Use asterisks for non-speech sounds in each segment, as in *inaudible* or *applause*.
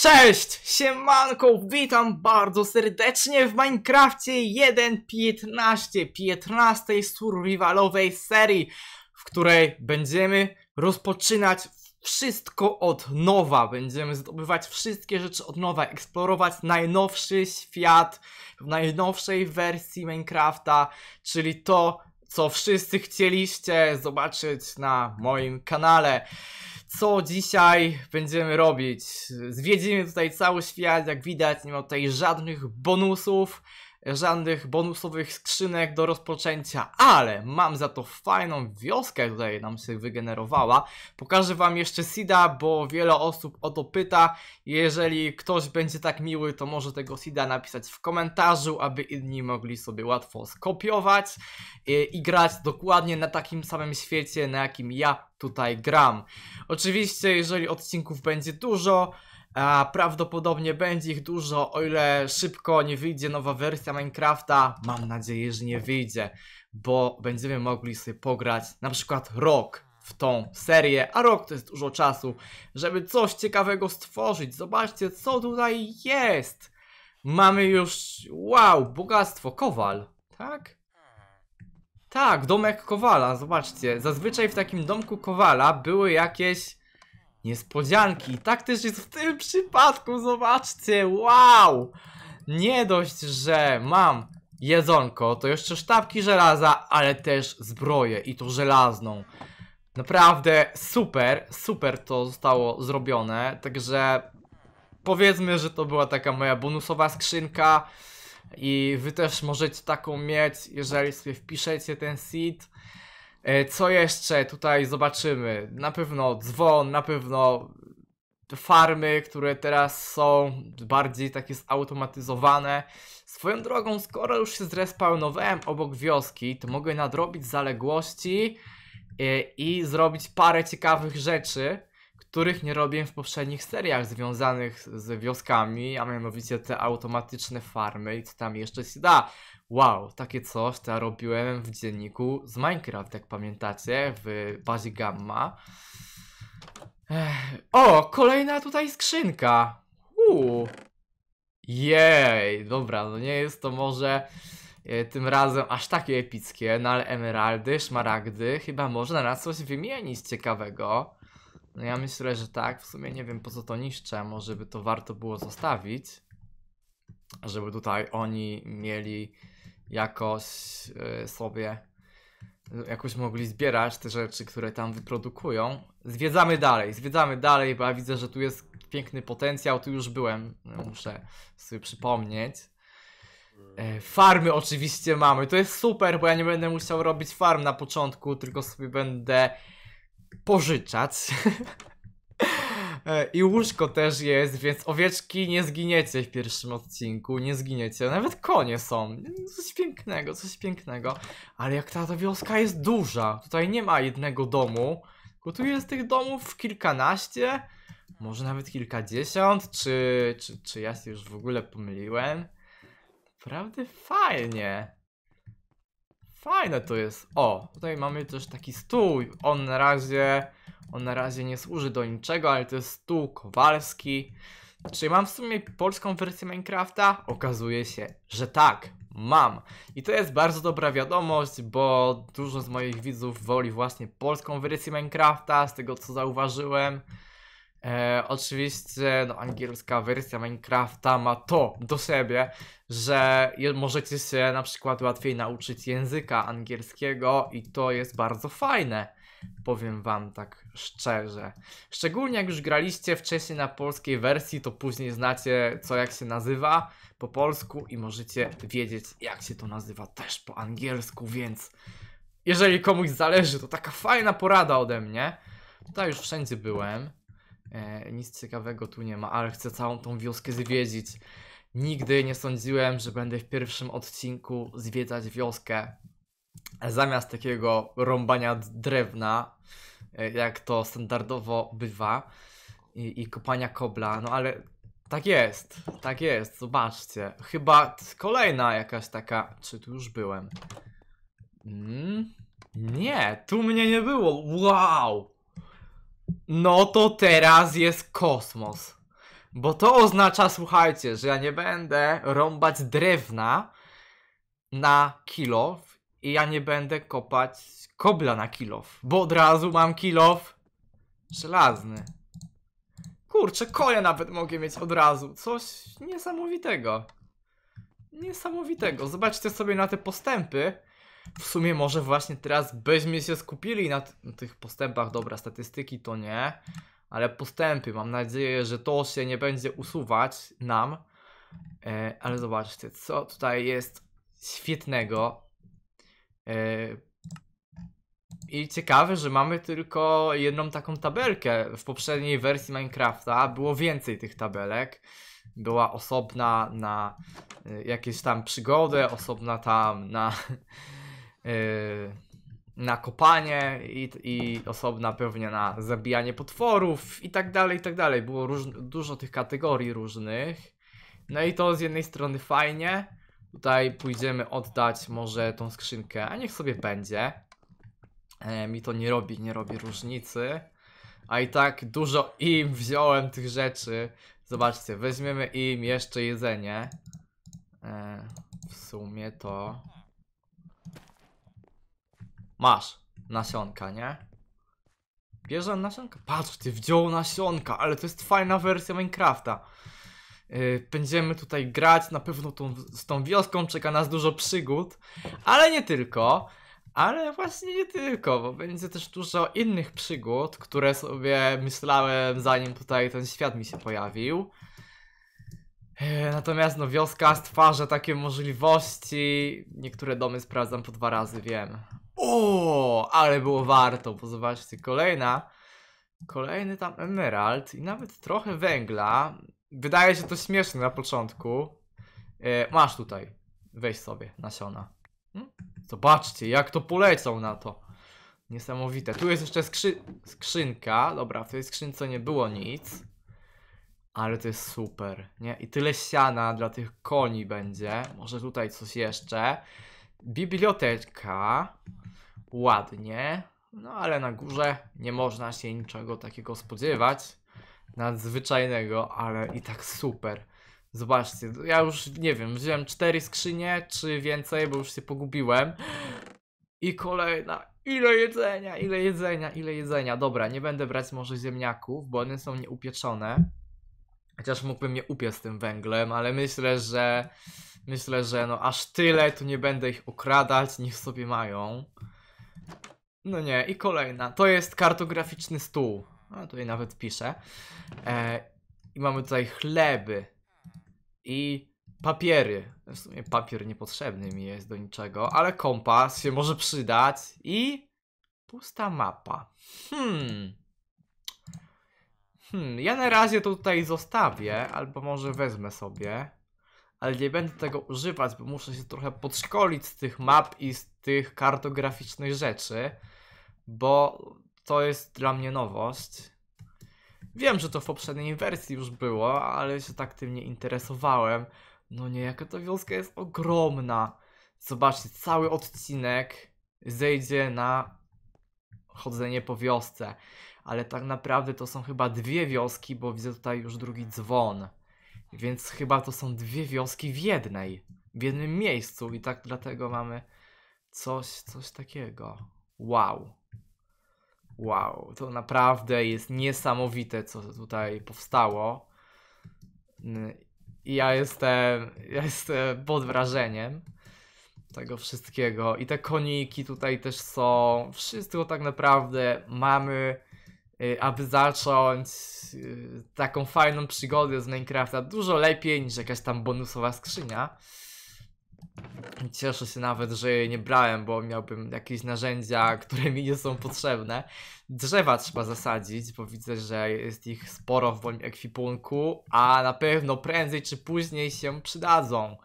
Cześć! Siemanko, witam bardzo serdecznie w Minecrafcie 1.15 15 survivalowej serii, w której będziemy rozpoczynać wszystko od nowa. Będziemy zdobywać wszystkie rzeczy od nowa, eksplorować najnowszy świat w najnowszej wersji Minecrafta, czyli to, co wszyscy chcieliście zobaczyć na moim kanale. Co dzisiaj będziemy robić? Zwiedzimy tutaj cały świat, jak widać nie ma tutaj żadnych bonusów żadnych bonusowych skrzynek do rozpoczęcia, ale mam za to fajną wioskę tutaj nam się wygenerowała. Pokażę wam jeszcze Sida, bo wiele osób o to pyta. Jeżeli ktoś będzie tak miły, to może tego Sida napisać w komentarzu, aby inni mogli sobie łatwo skopiować i, e, i grać dokładnie na takim samym świecie, na jakim ja tutaj gram. Oczywiście, jeżeli odcinków będzie dużo, a prawdopodobnie będzie ich dużo, o ile szybko nie wyjdzie nowa wersja Minecrafta. Mam nadzieję, że nie wyjdzie, bo będziemy mogli sobie pograć na przykład rok w tą serię, a rok to jest dużo czasu, żeby coś ciekawego stworzyć. Zobaczcie, co tutaj jest. Mamy już, wow, bogactwo, kowal, tak? Tak, domek kowala, zobaczcie. Zazwyczaj w takim domku kowala były jakieś Niespodzianki. I tak też jest w tym przypadku, zobaczcie, wow! Nie dość, że mam jedzonko, to jeszcze sztabki żelaza, ale też zbroję i to żelazną. Naprawdę super, super to zostało zrobione, także powiedzmy, że to była taka moja bonusowa skrzynka i wy też możecie taką mieć, jeżeli sobie wpiszecie ten seed. E, co jeszcze tutaj zobaczymy? Na pewno dzwon, na pewno farmy, które teraz są bardziej takie zautomatyzowane. Swoją drogą, skoro już się zrespawnowałem obok wioski, to mogę nadrobić zaległości i, e, i zrobić parę ciekawych rzeczy których nie robiłem w poprzednich seriach związanych z wioskami, a mianowicie te automatyczne farmy i co tam jeszcze się da. Wow, takie coś to ja robiłem w dzienniku z Minecraft, jak pamiętacie, w bazie Gamma. Ech. O, kolejna tutaj skrzynka. Uuu. Jej, dobra, no nie jest to może e, tym razem aż takie epickie, no ale emeraldy, szmaragdy, chyba można na coś wymienić ciekawego. No ja myślę, że tak. W sumie nie wiem po co to niszczę. Może by to warto było zostawić. Żeby tutaj oni mieli jakoś yy, sobie y, jakoś mogli zbierać te rzeczy, które tam wyprodukują. Zwiedzamy dalej, zwiedzamy dalej, bo ja widzę, że tu jest piękny potencjał, tu już byłem, no, muszę sobie przypomnieć. E, farmy oczywiście mamy, to jest super, bo ja nie będę musiał robić farm na początku, tylko sobie będę pożyczać. *laughs* E, I łóżko też jest, więc owieczki nie zginiecie w pierwszym odcinku, nie zginiecie. Nawet konie są. Coś pięknego, coś pięknego. Ale jak ta, ta wioska jest duża, tutaj nie ma jednego domu, tylko tu jest tych domów kilkanaście, może nawet kilkadziesiąt, czy, czy, czy ja się już w ogóle pomyliłem. Naprawdę fajnie. Fajne to jest. O, tutaj mamy też taki stół. On na razie, on na razie nie służy do niczego, ale to jest stół kowalski. Czy mam w sumie polską wersję Minecrafta? Okazuje się, że tak, mam. I to jest bardzo dobra wiadomość, bo dużo z moich widzów woli właśnie polską wersję Minecrafta, z tego co zauważyłem. E, oczywiście no, angielska wersja Minecrafta ma to do siebie, że możecie się na przykład łatwiej nauczyć języka angielskiego i to jest bardzo fajne. Powiem wam tak szczerze. Szczególnie jak już graliście wcześniej na polskiej wersji, to później znacie co jak się nazywa po polsku i możecie wiedzieć jak się to nazywa też po angielsku, więc jeżeli komuś zależy, to taka fajna porada ode mnie. Tutaj już wszędzie byłem. E, nic ciekawego tu nie ma, ale chcę całą tą wioskę zwiedzić. Nigdy nie sądziłem, że będę w pierwszym odcinku zwiedzać wioskę. Zamiast takiego rąbania drewna, e, jak to standardowo bywa, i, i kopania kobla, no ale tak jest, tak jest, zobaczcie. Chyba kolejna jakaś taka, czy tu już byłem? Mm? Nie, tu mnie nie było, wow! No to teraz jest kosmos. Bo to oznacza, słuchajcie, że ja nie będę rąbać drewna na kilow i ja nie będę kopać kobla na kilow, bo od razu mam kilow żelazny. Kurczę, koje nawet mogę mieć od razu. Coś niesamowitego. Niesamowitego. Zobaczcie sobie na te postępy w sumie może właśnie teraz byśmy się skupili na, na tych postępach. Dobra, statystyki to nie, ale postępy. Mam nadzieję, że to się nie będzie usuwać nam. E, ale zobaczcie, co tutaj jest świetnego. E, i ciekawe, że mamy tylko jedną taką tabelkę. W poprzedniej wersji Minecrafta było więcej tych tabelek. Była osobna na e, jakieś tam przygody, osobna tam na Y, na kopanie i, i osobna pewnie na zabijanie potworów i tak dalej, i tak dalej. Było róż, dużo tych kategorii różnych. No i to z jednej strony fajnie. Tutaj pójdziemy oddać może tą skrzynkę, a niech sobie będzie. E, mi to nie robi, nie robi różnicy. A i tak dużo im wziąłem tych rzeczy. Zobaczcie, weźmiemy im jeszcze jedzenie. E, w sumie to masz nasionka, nie? Bierze nasionka? Patrz, ty wziął nasionka, ale to jest fajna wersja Minecrafta. Yy, będziemy tutaj grać, na pewno tą, z tą wioską czeka nas dużo przygód, ale nie tylko. Ale właśnie nie tylko, bo będzie też dużo innych przygód, które sobie myślałem zanim tutaj ten świat mi się pojawił. Y, natomiast no wioska stwarza takie możliwości. Niektóre domy sprawdzam po dwa razy, wiem. O, ale było warto, bo zobaczcie, kolejna, kolejny tam emerald i nawet trochę węgla. Wydaje się to śmieszne na początku. E, masz tutaj, weź sobie nasiona. Hm? Zobaczcie, jak to polecą na to. Niesamowite. Tu jest jeszcze skrzy skrzynka. Dobra, w tej skrzynce nie było nic. Ale to jest super, nie? I tyle siana dla tych koni będzie. Może tutaj coś jeszcze. Biblioteka. Ładnie. No ale na górze nie można się niczego takiego spodziewać. Nadzwyczajnego, ale i tak super. Zobaczcie, ja już nie wiem, wziąłem cztery skrzynie czy więcej, bo już się pogubiłem. I kolejna. Ile jedzenia, ile jedzenia, ile jedzenia. Dobra, nie będę brać może ziemniaków, bo one są nieupieczone. Chociaż mógłbym je upiec tym węglem, ale myślę, że Myślę, że no aż tyle, to nie będę ich okradać, niech sobie mają. No nie, i kolejna. To jest kartograficzny stół. A tutaj nawet piszę. E, I mamy tutaj chleby. I papiery. W sumie papier niepotrzebny mi jest do niczego, ale kompas się może przydać. I pusta mapa. Hmm. Hmm, ja na razie to tutaj zostawię, albo może wezmę sobie ale nie będę tego używać, bo muszę się trochę podszkolić z tych map i z tych kartograficznych rzeczy, bo to jest dla mnie nowość. Wiem, że to w poprzedniej wersji już było, ale się tak tym nie interesowałem. No nie, jaka ta wioska jest ogromna. Zobaczcie, cały odcinek zejdzie na chodzenie po wiosce. Ale tak naprawdę to są chyba dwie wioski, bo widzę tutaj już drugi dzwon. Więc chyba to są dwie wioski w jednej. W jednym miejscu i tak dlatego mamy coś, coś takiego. Wow. Wow, to naprawdę jest niesamowite, co tutaj powstało. ja jestem, ja jestem pod wrażeniem tego wszystkiego. I te koniki tutaj też są. Wszystko tak naprawdę mamy Y, aby zacząć y, taką fajną przygodę z Minecrafta dużo lepiej niż jakaś tam bonusowa skrzynia. Cieszę się nawet, że jej nie brałem, bo miałbym jakieś narzędzia, *laughs* które mi nie są potrzebne. Drzewa trzeba zasadzić, bo widzę, że jest ich sporo w moim ekwipunku, a na pewno prędzej czy później się przydadzą.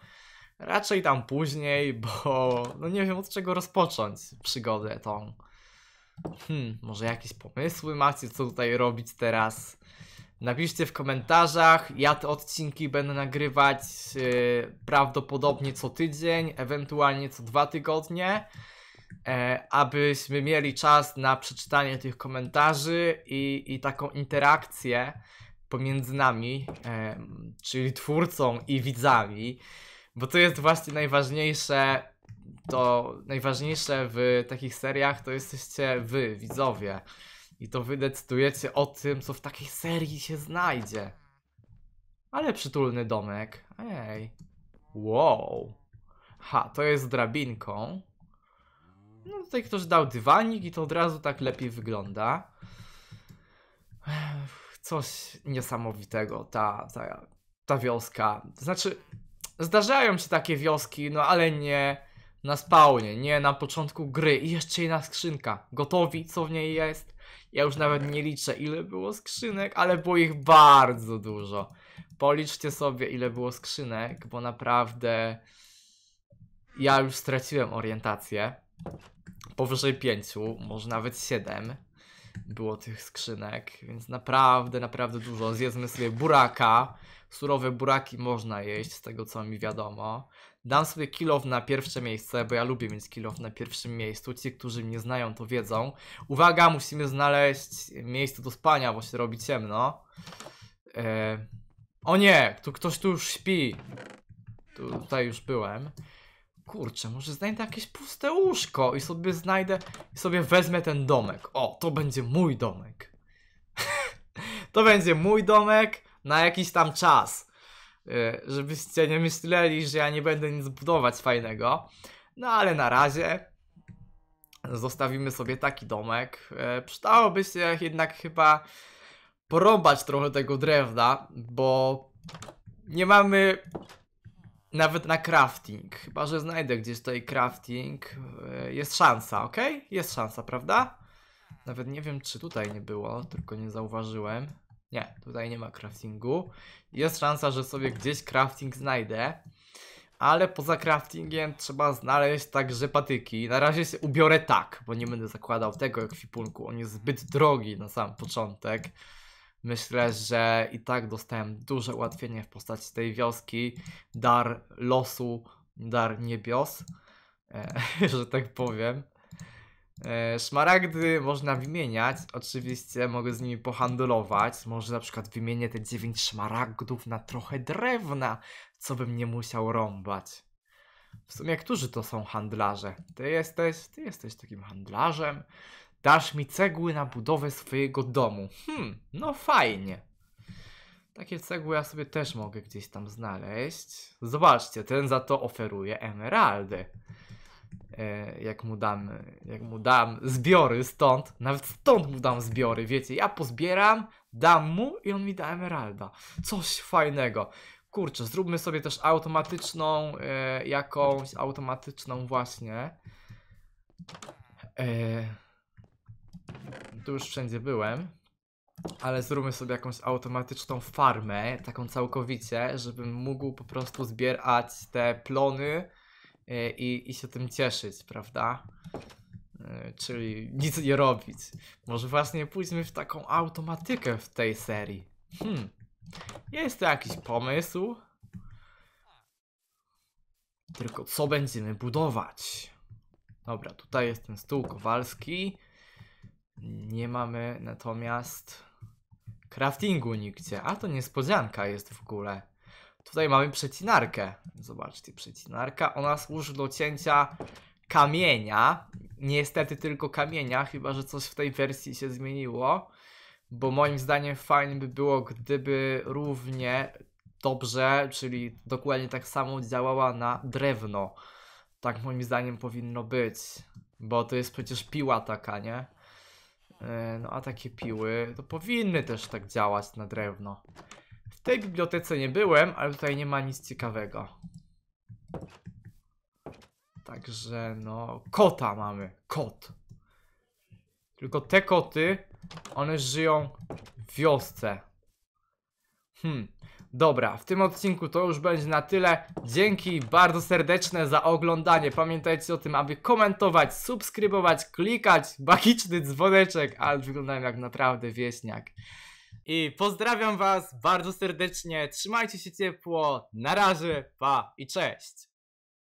Raczej tam później, bo no nie wiem od czego rozpocząć przygodę tą. Hmm, może jakieś pomysły macie, co tutaj robić teraz? Napiszcie w komentarzach, ja te odcinki będę nagrywać yy, prawdopodobnie co tydzień, ewentualnie co dwa tygodnie, e, abyśmy mieli czas na przeczytanie tych komentarzy i, i taką interakcję pomiędzy nami, e, czyli twórcą i widzami, bo to jest właśnie najważniejsze to najważniejsze w takich seriach to jesteście wy, widzowie. I to wy decydujecie o tym, co w takiej serii się znajdzie. Ale przytulny domek. Ej. Wow. Ha, to jest drabinką. No tutaj ktoś dał dywanik i to od razu tak lepiej wygląda. Coś niesamowitego, ta, ta, ta wioska. Znaczy, zdarzają się takie wioski, no ale nie na spawnie, nie na początku gry i jeszcze jedna skrzynka. Gotowi, co w niej jest? Ja już nawet nie liczę ile było skrzynek, ale było ich bardzo dużo. Policzcie sobie ile było skrzynek, bo naprawdę ja już straciłem orientację. Powyżej 5, może nawet 7 było tych skrzynek, więc naprawdę, naprawdę dużo. Zjedzmy sobie buraka. Surowe buraki można jeść, z tego co mi wiadomo. Dam sobie kilow na pierwsze miejsce, bo ja lubię mieć kilow na pierwszym miejscu. Ci, którzy mnie znają, to wiedzą. Uwaga, musimy znaleźć miejsce do spania, bo się robi ciemno. E... O nie, tu ktoś tu już śpi. Tu, tutaj już byłem. Kurczę, może znajdę jakieś puste łóżko i sobie znajdę i sobie wezmę ten domek. O, to będzie mój domek. *laughs* to będzie mój domek na jakiś tam czas. Y, żebyście nie myśleli, że ja nie będę nic budować fajnego. No ale na razie zostawimy sobie taki domek. Y, przydałoby się jednak chyba porąbać trochę tego drewna, bo nie mamy nawet na crafting. Chyba, że znajdę gdzieś tutaj crafting. E, jest szansa, ok? Jest szansa, prawda? Nawet nie wiem, czy tutaj nie było, tylko nie zauważyłem. Nie, tutaj nie ma craftingu. Jest szansa, że sobie gdzieś crafting znajdę. Ale poza craftingiem trzeba znaleźć także patyki. Na razie się ubiorę tak, bo nie będę zakładał tego ekwipunku. On jest zbyt drogi na sam początek. Myślę, że i tak dostałem duże ułatwienie w postaci tej wioski, dar losu, dar niebios, e, *laughs* że tak powiem. E, szmaragdy można wymieniać, oczywiście mogę z nimi pohandlować. Może na przykład wymienię te 9 szmaragdów na trochę drewna, co bym nie musiał rąbać. W sumie, którzy to są handlarze? Ty jesteś, ty jesteś takim handlarzem. Dasz mi cegły na budowę swojego domu. Hmm, no fajnie. Takie cegły ja sobie też mogę gdzieś tam znaleźć. Zobaczcie, ten za to oferuje emeraldy. E, jak mu dam, jak mu dam zbiory stąd, nawet stąd mu dam zbiory, wiecie, ja pozbieram, dam mu i on mi da emeralda. Coś fajnego. Kurczę, zróbmy sobie też automatyczną, e, jakąś automatyczną właśnie. E, tu już wszędzie byłem. Ale zróbmy sobie jakąś automatyczną farmę, taką całkowicie, żebym mógł po prostu zbierać te plony e, i, i się tym cieszyć, prawda? E, czyli nic nie robić. Może właśnie pójdźmy w taką automatykę w tej serii. Hmm. Jest to jakiś pomysł. Tylko co będziemy budować? Dobra, tutaj jest ten stół kowalski. Nie mamy natomiast craftingu nigdzie. A to niespodzianka jest w ogóle. Tutaj mamy przecinarkę. Zobaczcie, przecinarka. Ona służy do cięcia kamienia. Niestety tylko kamienia, chyba że coś w tej wersji się zmieniło. Bo moim zdaniem fajnie by było, gdyby równie dobrze, czyli dokładnie tak samo działała na drewno. Tak moim zdaniem powinno być. Bo to jest przecież piła taka, nie? E, no a takie piły, to powinny też tak działać na drewno. W tej bibliotece nie byłem, ale tutaj nie ma nic ciekawego. Także no, kota mamy, kot. Tylko te koty, one żyją w wiosce. Hmm, Dobra, w tym odcinku to już będzie na tyle. Dzięki bardzo serdeczne za oglądanie. Pamiętajcie o tym, aby komentować, subskrybować, klikać, magiczny dzwoneczek, ale wyglądałem jak naprawdę wieśniak. I pozdrawiam was bardzo serdecznie, trzymajcie się ciepło, na razie, pa i cześć!